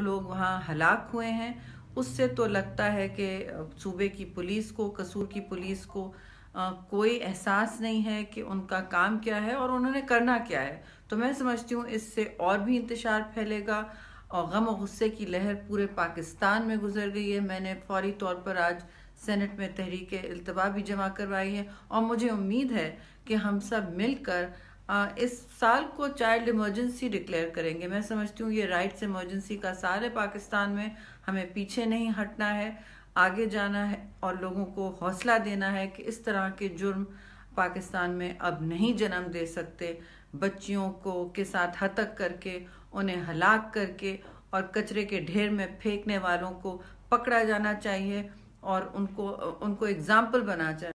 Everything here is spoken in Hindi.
लोग वहाँ हलाक हुए हैं उससे तो लगता है कि सूबे की पुलिस को कसूर की पुलिस को आ, कोई एहसास नहीं है कि उनका काम क्या है और उन्होंने करना क्या है तो मैं समझती हूँ इससे और भी इंतजार फैलेगा और गम और गुस्से की लहर पूरे पाकिस्तान में गुजर गई है मैंने फौरी तौर पर आज सेनेट में तहरीक अल्तवा भी जमा करवाई है और मुझे उम्मीद है कि हम सब मिलकर इस साल को चाइल्ड इमरजेंसी डिक्लेयर करेंगे मैं समझती हूँ ये राइट्स इमरजेंसी का साल है पाकिस्तान में हमें पीछे नहीं हटना है आगे जाना है और लोगों को हौसला देना है कि इस तरह के जुर्म पाकिस्तान में अब नहीं जन्म दे सकते बच्चियों को के साथ हतक करके उन्हें हलाक करके और कचरे के ढेर में फेंकने वालों को पकड़ा जाना चाहिए और उनको उनको एग्जाम्पल बना चाहिए